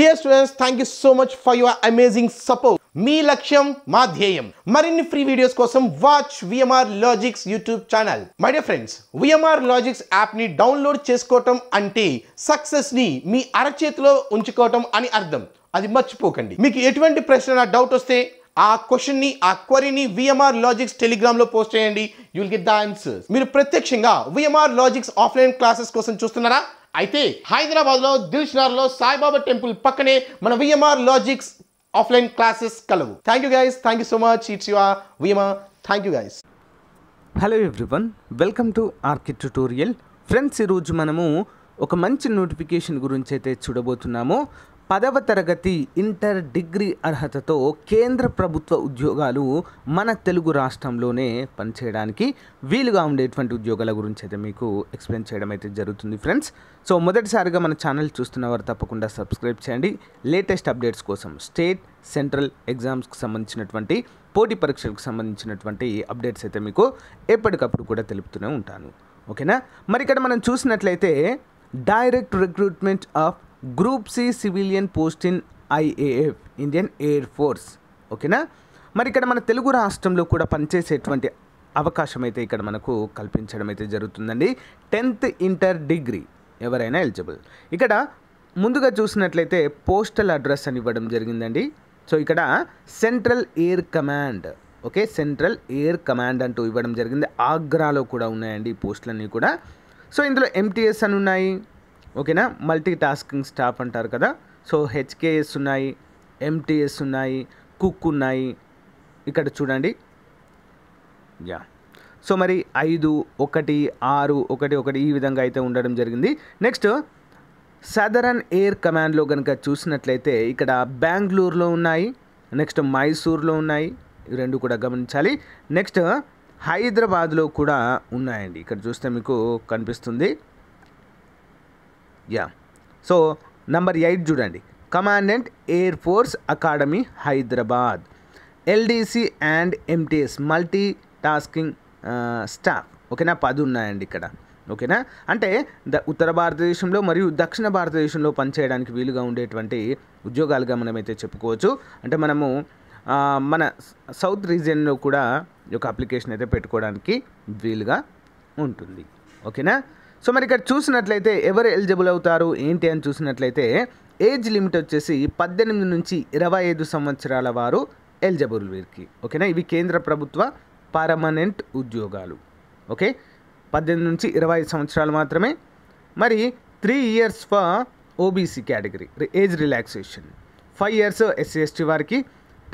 dear students thank you so much for your amazing support మీ లక్ష్యం మా ధ్యేయం మరిన్ని ఫ్రీ వీడియోస్ కోసం watch VMR logics YouTube channel my dear friends VMR logics యాప్ని download చేసుకోవటం అంటే సక్సెస్ని మీ అరచేతిలో ఉంచుకోవటం అని అర్థం అది మర్చిపోకండి మీకు ఎటువంటి ప్రశ్న డౌట్ వస్తే ఆ క్వశ్చన్ని ఆ క్వరీని విఎంఆర్ లాజిక్స్ టెలిగ్రామ్ లో పోస్ట్ చేయండి యుల్ గెట్ ద ఆన్సర్స్ మీరు ప్రత్యక్షంగా విఎంఆర్ లాజిక్స్ ఆఫ్లైన్ క్లాసెస్ కోసం చూస్తున్నారా అయితే హైదరాబాద్ లో దిల్షనార్ లో సాయిబాబా టెంపుల్ పక్కనే మన విఎంఆర్ లాజిక్స్ ఆఫ్లైన్ క్లాసెస్ కలవు thank you guys thank you so much it's your VMR thank you guys hello everyone welcome to orchid tutorial friends ఈరోజు మనము ఒక మంచి నోటిఫికేషన్ గురించి అయితే చూడబోతున్నాము పదవ తరగతి ఇంటర్ డిగ్రీ అర్హతతో కేంద్ర ప్రభుత్వ ఉద్యోగాలు మన తెలుగు రాష్ట్రంలోనే పనిచేయడానికి వీలుగా ఉండేటువంటి ఉద్యోగాల గురించి అయితే మీకు ఎక్స్ప్లెయిన్ చేయడం అయితే జరుగుతుంది ఫ్రెండ్స్ సో మొదటిసారిగా మన ఛానల్ చూస్తున్న వారు తప్పకుండా సబ్స్క్రైబ్ చేయండి లేటెస్ట్ అప్డేట్స్ కోసం స్టేట్ సెంట్రల్ ఎగ్జామ్స్కి సంబంధించినటువంటి పోటీ పరీక్షలకు సంబంధించినటువంటి అప్డేట్స్ అయితే మీకు ఎప్పటికప్పుడు కూడా తెలుపుతూనే ఉంటాను ఓకేనా మరి ఇక్కడ మనం చూసినట్లయితే direct recruitment of group C civilian post in IAF Indian air force ఓకేనా మరి ఇక్కడ మన తెలుగు రాష్ట్రంలో కూడా పనిచేసేటువంటి అవకాశం అయితే ఇక్కడ మనకు కల్పించడం అయితే జరుగుతుందండి టెన్త్ ఇంటర్ డిగ్రీ ఎవరైనా ఎలిజిబుల్ ఇక్కడ ముందుగా చూసినట్లయితే పోస్టల్ అడ్రస్ అని ఇవ్వడం జరిగిందండి సో ఇక్కడ central air command okay central air command అంటూ ఇవ్వడం జరిగింది ఆగ్రాలో కూడా ఉన్నాయండి ఈ పోస్టులన్నీ కూడా సో ఇందులో ఎంటీఎస్ అని ఉన్నాయి ఓకేనా మల్టీ టాస్కింగ్ స్టాఫ్ అంటారు కదా సో హెచ్కేఎస్ ఉన్నాయి ఎంటీఎస్ ఉన్నాయి కుక్ ఉన్నాయి ఇక్కడ చూడండి యా సో మరి ఐదు ఒకటి ఆరు ఒకటి ఒకటి ఈ విధంగా అయితే ఉండడం జరిగింది నెక్స్ట్ సదరన్ ఎయిర్ కమాండ్లో కనుక చూసినట్లయితే ఇక్కడ బెంగళూరులో ఉన్నాయి నెక్స్ట్ మైసూర్లో ఉన్నాయి ఇవి రెండు కూడా గమనించాలి నెక్స్ట్ హైదరాబాద్లో కూడా ఉన్నాయండి ఇక్కడ చూస్తే మీకు కనిపిస్తుంది యా సో నంబర్ ఎయిట్ చూడండి commandant air force academy Hyderabad LDC and MTS multi tasking staff ఓకేనా పది ఉన్నాయండి ఇక్కడ ఓకేనా అంటే ద ఉత్తర భారతదేశంలో మరియు దక్షిణ భారతదేశంలో పనిచేయడానికి వీలుగా ఉండేటువంటి ఉద్యోగాలుగా మనమైతే చెప్పుకోవచ్చు అంటే మనము మన సౌత్ రీజియన్లో కూడా ఈ యొక్క అప్లికేషన్ అయితే పెట్టుకోవడానికి వీలుగా ఉంటుంది ఓకేనా సో మరి ఇక్కడ చూసినట్లయితే ఎవరు ఎలిజిబుల్ అవుతారు ఏంటి అని చూసినట్లయితే ఏజ్ లిమిట్ వచ్చేసి పద్దెనిమిది నుంచి ఇరవై ఐదు సంవత్సరాల వారు ఎలిజిబుల్ వీరికి ఓకేనా ఇవి కేంద్ర ప్రభుత్వ పర్మనెంట్ ఉద్యోగాలు ఓకే పద్దెనిమిది నుంచి ఇరవై సంవత్సరాలు మాత్రమే మరి three years for OBC category age relaxation five years SC ST వారికి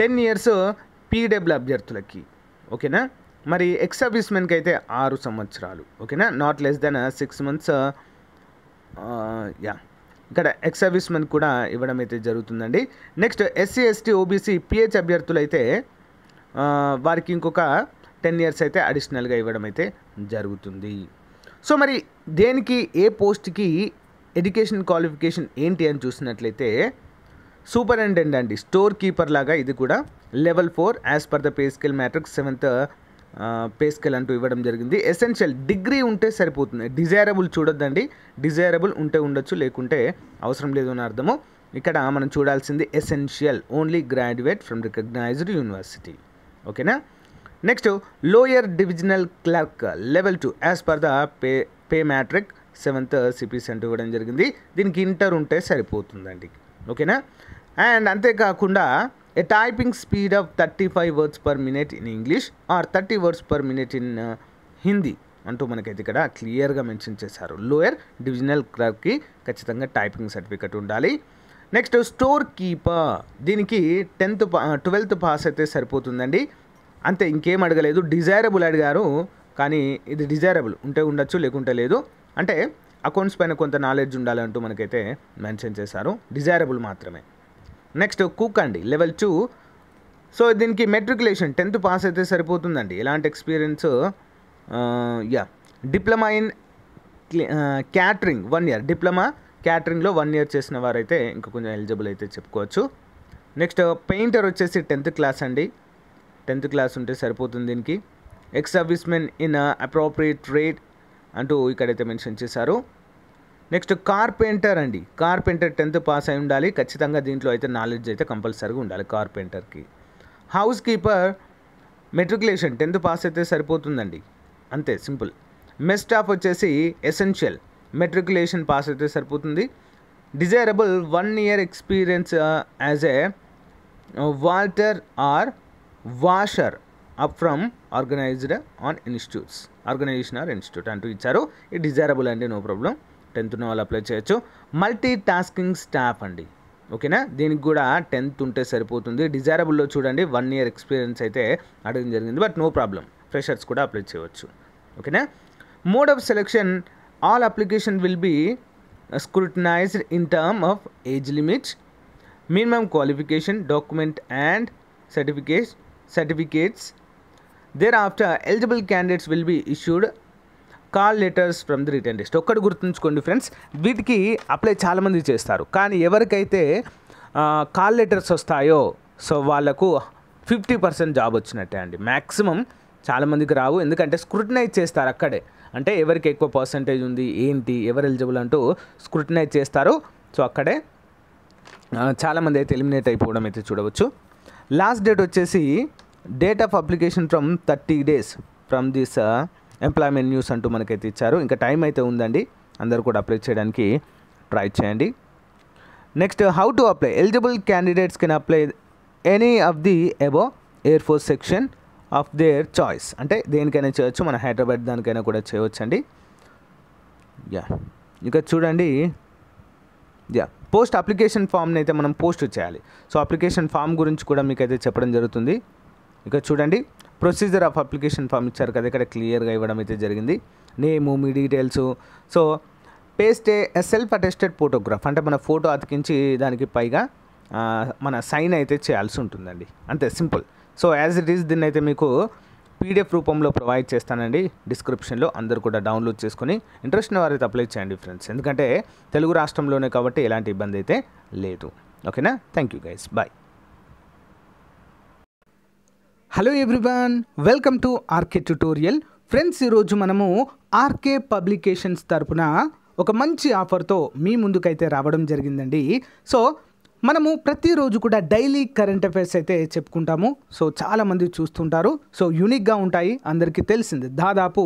టెన్ ఇయర్స్ పీడబ్ల్యూ అభ్యర్థులకి ఓకేనా మరి ఎక్స్ సర్వీస్మెన్కి అయితే ఆరు సంవత్సరాలు ఓకేనా not less than six months యా ఇక్కడ ఎక్స్ సర్వీస్మెన్ కూడా ఇవ్వడం అయితే జరుగుతుందండి next SC ST OBC PH అభ్యర్థులు అయితే uh, వారికి ఇంకొక టెన్ ఇయర్స్ అయితే అడిషనల్గా ఇవ్వడం అయితే జరుగుతుంది సో మరి దేనికి ఏ పోస్ట్కి ఎడ్యుకేషన్ క్వాలిఫికేషన్ ఏంటి అని చూసినట్లయితే సూపరింటెండెంట్ అండి స్టోర్ కీపర్ లాగా ఇది కూడా level four as per the pay scale matrix seventh pay scale అంటూ ఇవ్వడం జరిగింది ఎసెన్షియల్ డిగ్రీ ఉంటే సరిపోతుంది డిజైరబుల్ చూడొద్దండి డిజైరబుల్ ఉంటే ఉండొచ్చు లేకుంటే అవసరం లేదు అని అర్థము ఇక్కడ మనం చూడాల్సింది essential only graduate from recognised university ఓకేనా next lower divisional clerk level two as per the pay pay matrix seventh CPC అంటూ ఇవ్వడం జరిగింది దీనికి ఇంటర్ ఉంటే సరిపోతుందండి ఓకేనా అండ్ అంతేకాకుండా a typing speed of thirty five words per minute in English or thirty words per minute in Hindi అంటూ మనకైతే ఇక్కడ క్లియర్గా మెన్షన్ చేశారు లోయర్ డివిజనల్ క్లర్క్కి ఖచ్చితంగా టైపింగ్ సర్టిఫికెట్ ఉండాలి నెక్స్ట్ స్టోర్ కీపర్ దీనికి టెన్త్ ట్వెల్త్ పాస్ అయితే సరిపోతుందండి అంతే ఇంకేం అడగలేదు డిజైరబుల్ అడిగారు కానీ ఇది డిజైరబుల్ ఉంటే ఉండొచ్చు లేకుంటే లేదు అంటే అకౌంట్స్ పైన కొంత నాలెడ్జ్ ఉండాలంటూ మనకైతే మెన్షన్ చేశారు డిజైరబుల్ మాత్రమే నెక్స్ట్ కుక్ అండి లెవెల్ టూ సో దీనికి మెట్రికులేషన్ టెన్త్ పాస్ అయితే సరిపోతుందండి ఎలాంటి ఎక్స్పీరియన్స్ యా diploma in catering one year diploma క్యాటరింగ్లో వన్ ఇయర్ చేసిన వారైతే ఇంకా కొంచెం ఎలిజిబుల్ అయితే చెప్పుకోవచ్చు నెక్స్ట్ పెయింటర్ వచ్చేసి టెన్త్ క్లాస్ అండి టెన్త్ క్లాస్ ఉంటే సరిపోతుంది దీనికి ex servicemen in appropriate rate అంటూ ఇక్కడైతే మెన్షన్ చేశారు నెక్స్ట్ కార్పెంటర్ అండి కార్పెంటర్ టెన్త్ పాస్ అయి ఉండాలి ఖచ్చితంగా దీంట్లో అయితే నాలెడ్జ్ అయితే కంపల్సరీగా ఉండాలి కార్పెంటర్కి house keeper matriculation tenth pass అయితే సరిపోతుందండి అంతే సింపుల్ మెస్ స్టాఫ్ వచ్చేసి ఎసెన్షియల్ మెట్రికులేషన్ పాస్ అయితే సరిపోతుంది desirable one year experience as a waiter or washer up from organised on institutes organisation or institute అంటూ ఇచ్చారు ఈ డిజైరబుల్ అంటే నో ప్రాబ్లం టెన్త్ ఉన్న వాళ్ళు అప్లై చేయొచ్చు మల్టీ టాస్కింగ్ స్టాఫ్ అండి ఓకేనా దీనికి కూడా టెన్త్ ఉంటే సరిపోతుంది డిజైరబుల్లో చూడండి వన్ ఇయర్ ఎక్స్పీరియన్స్ అయితే అడగడం జరిగింది బట్ నో ప్రాబ్లం ఫ్రెషర్స్ కూడా అప్లై చేయవచ్చు ఓకేనా mode of selection all application will be scrutinised in term of age limit minimum qualification document and certificate certificates thereafter eligible candidates will be issued call letters from the return list ఒక్కటి గుర్తుంచుకోండి friends వీటికి apply చాలామంది చేస్తారు కానీ ఎవరికైతే call letters వస్తాయో so వాళ్ళకు fifty percent job వచ్చినట్టే అండి మ్యాక్సిమం చాలామందికి రావు ఎందుకంటే స్క్రూటినైజ్ చేస్తారు అక్కడే అంటే ఎవరికి ఎక్కువ పర్సంటేజ్ ఉంది ఏంటి ఎవరు ఎలిజిబుల్ అంటూ స్క్రూటినైజ్ చేస్తారు సో అక్కడే చాలామంది అయితే ఎలిమినేట్ అయిపోవడం అయితే చూడవచ్చు లాస్ట్ డేట్ వచ్చేసి date of application from thirty days from this employment news అంటూ మనకైతే ఇచ్చారు ఇంకా టైం అయితే ఉందండి అందరూ కూడా అప్లై చేయడానికి ట్రై చేయండి next how to apply eligible candidates can apply any of the above air force section of their choice అంటే దేనికైనా చేయొచ్చు మన హైదరాబాద్ దానికైనా కూడా చేయవచ్చండి యా ఇంకా చూడండి యా పోస్ట్ అప్లికేషన్ ఫామ్ని అయితే మనం పోస్ట్ చేయాలి సో అప్లికేషన్ ఫామ్ గురించి కూడా మీకైతే చెప్పడం జరుగుతుంది ఇక చూడండి ప్రొసీజర్ ఆఫ్ అప్లికేషన్ ఫామ్ ఇచ్చారు కదా ఇక్కడ క్లియర్గా ఇవ్వడం అయితే జరిగింది నేము మీ details so paste a self attested photograph అంటే మన ఫోటో అతికించి దానికి పైగా మన సైన్ అయితే చేయాల్సి ఉంటుందండి అంతే simple so as it is దీన్ని అయితే మీకు పీడిఎఫ్ రూపంలో ప్రొవైడ్ చేస్తానండి డిస్క్రిప్షన్లో అందరు కూడా డౌన్లోడ్ చేసుకుని ఇంట్రెస్ట్ ఉన్న వారైతే అప్లై చేయండి ఫ్రెండ్స్ ఎందుకంటే తెలుగు రాష్ట్రంలోనే కాబట్టి ఎలాంటి ఇబ్బంది అయితే లేదు ఓకేనా thank you guys bye hello everyone welcome to RK tutorial friends ఈరోజు మనము ఆర్కే పబ్లికేషన్స్ తరపున ఒక మంచి ఆఫర్తో మీ ముందుకైతే రావడం జరిగిందండి సో మనము ప్రతిరోజు కూడా డైలీ కరెంట్ అఫైర్స్ అయితే చెప్పుకుంటాము సో చాలామంది చూస్తుంటారు సో యూనిక్గా ఉంటాయి అందరికీ తెలిసింది దాదాపు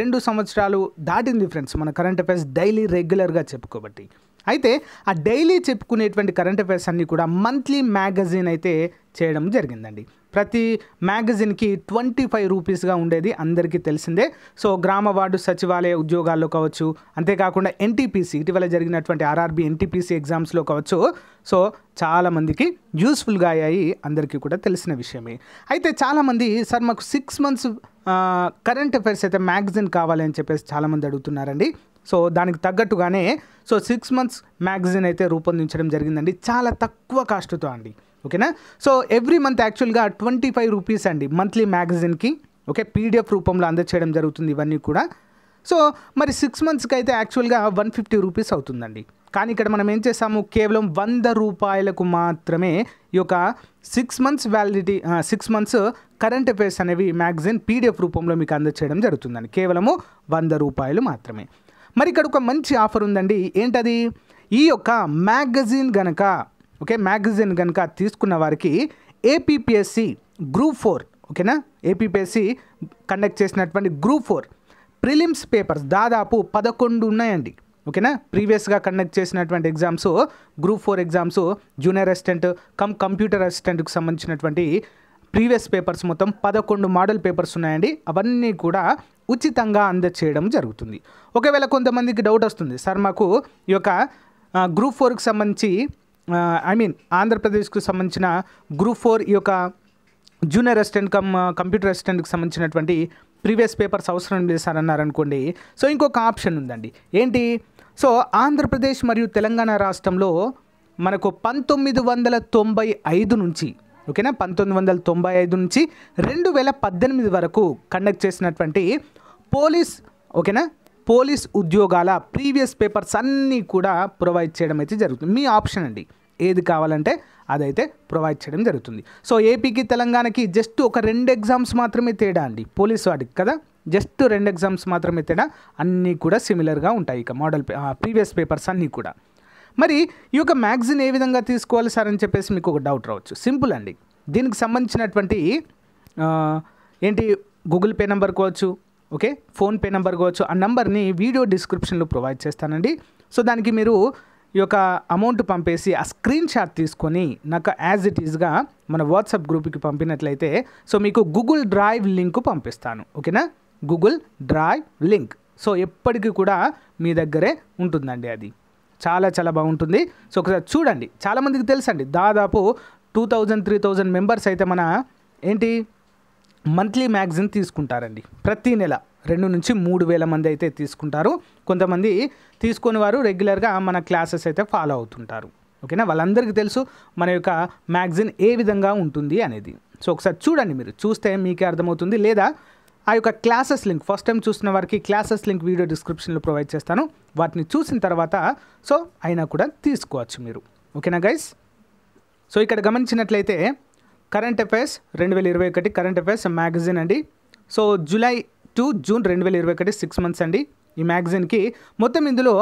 రెండు సంవత్సరాలు దాటింది ఫ్రెండ్స్ మన కరెంట్ అఫైర్స్ డైలీ రెగ్యులర్గా చెప్పుకోబట్టి అయితే ఆ డైలీ చెప్పుకునేటువంటి కరెంట్ అఫైర్స్ అన్నీ కూడా మంత్లీ మ్యాగజైన్ అయితే చేయడం జరిగిందండి ప్రతి మ్యాగజైన్కి ట్వంటీ ఫైవ్ రూపీస్గా ఉండేది అందరికీ తెలిసిందే సో గ్రామ వార్డు సచివాలయ ఉద్యోగాల్లో కావచ్చు అంతేకాకుండా ఎన్టీపీసీ ఇటీవల జరిగినటువంటి ఆర్ఆర్బీ ఎన్టీపీసీ ఎగ్జామ్స్లో కావచ్చు సో చాలామందికి యూస్ఫుల్గా అయ్యాయి అందరికీ కూడా తెలిసిన విషయమే అయితే చాలామంది సార్ మాకు సిక్స్ మంత్స్ కరెంట్ అఫైర్స్ అయితే కావాలి కావాలని చెప్పేసి చాలామంది అడుగుతున్నారండి సో దానికి తగ్గట్టుగానే సో సిక్స్ మంత్స్ మ్యాగజైన్ అయితే రూపొందించడం జరిగిందండి చాలా తక్కువ కాస్ట్తో అండి ఓకేనా సో ఎవ్రీ మంత్ యాక్చువల్గా ట్వంటీ ఫైవ్ రూపీస్ అండి మంత్లీ మ్యాగజైన్కి ఓకే పీడిఎఫ్ రూపంలో అందచేయడం జరుగుతుంది ఇవన్నీ కూడా సో మరి సిక్స్ మంత్స్కి అయితే యాక్చువల్గా వన్ ఫిఫ్టీ రూపీస్ అవుతుందండి కానీ ఇక్కడ మనం ఏం చేస్తాము కేవలం వంద రూపాయలకు మాత్రమే ఈ యొక్క six months validity six months current affairs అనేవి మ్యాగజైన్ పీడిఎఫ్ రూపంలో మీకు అందచేయడం జరుగుతుందండి కేవలము వంద రూపాయలు మాత్రమే మరి ఇక్కడ ఒక మంచి ఆఫర్ ఉందండి ఏంటది ఈ యొక్క మ్యాగజైన్ గనక ఓకే మ్యాగజైన్ కనుక తీసుకున్న వారికి ఏపీపీఎస్సి గ్రూప్ ఫోర్ ఓకేనా ఏపీపీఎస్సి కండక్ట్ చేసినటువంటి గ్రూప్ ఫోర్ ప్రిలిమ్స్ పేపర్స్ దాదాపు పదకొండు ఉన్నాయండి ఓకేనా ప్రీవియస్గా కండక్ట్ చేసినటువంటి exams group four exams junior assistant cum computer అసిస్టెంట్కి సంబంధించినటువంటి ప్రీవియస్ పేపర్స్ మొత్తం పదకొండు మోడల్ పేపర్స్ ఉన్నాయండి అవన్నీ కూడా ఉచితంగా అందచేయడం జరుగుతుంది ఒకవేళ కొంతమందికి డౌట్ వస్తుంది సార్ మాకు ఈ యొక్క గ్రూప్ ఫోర్కి సంబంధించి ఐ మీన్ ఆంధ్రప్రదేశ్కు సంబంధించిన గ్రూప్ ఫోర్ ఈ యొక్క జూనియర్ అసిస్టెంట్ కమ్ కంప్యూటర్ అసిస్టెంట్కి సంబంధించినటువంటి ప్రీవియస్ పేపర్స్ అవసరం లేదు సార్ అన్నారనుకోండి సో ఇంకొక ఆప్షన్ ఉందండి ఏంటి సో ఆంధ్రప్రదేశ్ మరియు తెలంగాణ రాష్ట్రంలో మనకు పంతొమ్మిది వందల తొంభై ఐదు నుంచి ఓకేనా పంతొమ్మిది వందల తొంభై ఐదు నుంచి రెండు వేల పద్దెనిమిది వరకు కండక్ట్ చేసినటువంటి పోలీస్ ఓకేనా పోలీస్ ఉద్యోగాల ప్రీవియస్ పేపర్స్ అన్నీ కూడా ప్రొవైడ్ చేయడం అయితే జరుగుతుంది మీ ఆప్షన్ అండి ఏది కావాలంటే అదైతే ప్రొవైడ్ చేయడం జరుగుతుంది సో ఏపీకి తెలంగాణకి జస్ట్ ఒక రెండు ఎగ్జామ్స్ మాత్రమే తేడా అండి పోలీస్ వాటికి కదా జస్ట్ రెండు ఎగ్జామ్స్ మాత్రమే తేడా అన్నీ కూడా సిమిలర్గా ఉంటాయి ఇక మోడల్ ప్రీవియస్ పేపర్స్ అన్నీ కూడా మరి ఈ యొక్క మ్యాగ్జిన్ ఏ విధంగా తీసుకోవాలి సార్ అని చెప్పేసి మీకు ఒక డౌట్ రావచ్చు సింపుల్ అండి దీనికి సంబంధించినటువంటి ఏంటి గూగుల్ పే నెంబర్ కావచ్చు ఓకే ఫోన్పే నెంబర్ కావచ్చు ఆ నెంబర్ని వీడియో డిస్క్రిప్షన్లో ప్రొవైడ్ చేస్తానండి సో దానికి మీరు ఈ యొక్క అమౌంట్ పంపేసి ఆ స్క్రీన్ షాట్ తీసుకొని నాకు యాజ్ ఇట్ ఈజ్గా మన వాట్సాప్ గ్రూప్కి పంపినట్లయితే సో మీకు గూగుల్ డ్రైవ్ లింక్ పంపిస్తాను ఓకేనా గూగుల్ డ్రైవ్ లింక్ సో ఎప్పటికీ కూడా మీ దగ్గరే ఉంటుందండి అది చాలా చాలా బాగుంటుంది సో ఒకసారి చూడండి చాలామందికి తెలుసండి దాదాపు two thousand three thousand members అయితే మన ఏంటి మంత్లీ మ్యాగజైన్ తీసుకుంటారండి ప్రతీ నెల రెండు నుంచి మూడు వేల మంది అయితే తీసుకుంటారు కొంతమంది తీసుకొని వారు రెగ్యులర్గా మన క్లాసెస్ అయితే ఫాలో అవుతుంటారు ఓకేనా వాళ్ళందరికీ తెలుసు మన యొక్క మ్యాగజైన్ ఏ విధంగా ఉంటుంది అనేది సో ఒకసారి చూడండి మీరు చూస్తే మీకే అర్థమవుతుంది లేదా ఆ యొక్క క్లాసెస్ లింక్ ఫస్ట్ టైం చూసిన వారికి క్లాసెస్ లింక్ వీడియో డిస్క్రిప్షన్లో ప్రొవైడ్ చేస్తాను వాటిని చూసిన తర్వాత సో అయినా కూడా తీసుకోవచ్చు మీరు ఓకేనా గైస్ సో ఇక్కడ గమనించినట్లయితే కరెంట్ అఫైర్స్ రెండు వేల ఇరవై ఒకటి కరెంట్ అఫైర్స్ మ్యాగజైన్ అండి సో జూలై టు జూన్ రెండు వేల ఇరవై ఒకటి సిక్స్ మంత్స్ అండి ఈ మ్యాగజైన్కి మొత్తం ఇందులో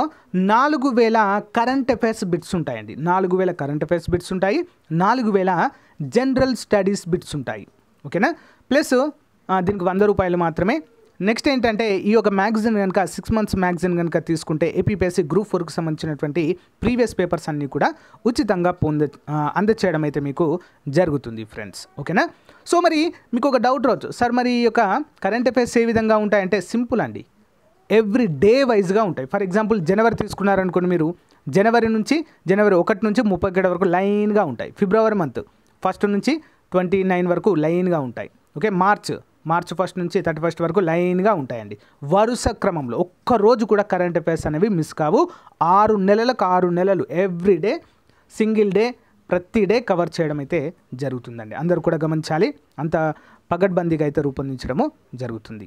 నాలుగు వేల కరెంట్ అఫైర్స్ బిట్స్ ఉంటాయండి నాలుగు వేల కరెంట్ అఫైర్స్ బిట్స్ ఉంటాయి నాలుగు వేల జనరల్ స్టడీస్ బిట్స్ ఉంటాయి ఓకేనా ప్లస్ దీనికి వంద రూపాయలు మాత్రమే నెక్స్ట్ ఏంటంటే ఈ యొక్క మ్యాగజైన్ కనుక సిక్స్ మంత్స్ మ్యాగజైన్ కనుక తీసుకుంటే ఏపీపీఎస్సీ గ్రూప్ ఫోర్కి సంబంధించినటువంటి ప్రీవియస్ పేపర్స్ అన్నీ కూడా ఉచితంగా పొంద అందచేయడం అయితే మీకు జరుగుతుంది ఫ్రెండ్స్ ఓకేనా సో మరి మీకు ఒక డౌట్ రావచ్చు సార్ మరి ఈ యొక్క కరెంట్ అఫైర్స్ ఏ విధంగా ఉంటాయంటే సింపుల్ అండి ఎవ్రీ డే వైజ్గా ఉంటాయి ఫర్ ఎగ్జాంపుల్ జనవరి తీసుకున్నారనుకోండి మీరు జనవరి నుంచి జనవరి ఒకటి నుంచి ముప్పై ఒకటి వరకు లైన్గా ఉంటాయి ఫిబ్రవరి మంత్ ఫస్ట్ నుంచి ట్వంటీ నైన్ వరకు లైన్గా ఉంటాయి ఓకే మార్చ్ మార్చి ఫస్ట్ నుంచి థర్టీ ఫస్ట్ వరకు లైన్గా ఉంటాయండి వరుస క్రమంలో ఒక్క రోజు కూడా కరెంట్ అఫైర్స్ అనేవి మిస్ కావు ఆరు నెలలకు ఆరు నెలలు ఎవ్రీడే సింగిల్ డే ప్రతి డే కవర్ చేయడం అయితే జరుగుతుందండి అందరూ కూడా గమనించాలి అంత పగడ్బందీగా అయితే రూపొందించడము జరుగుతుంది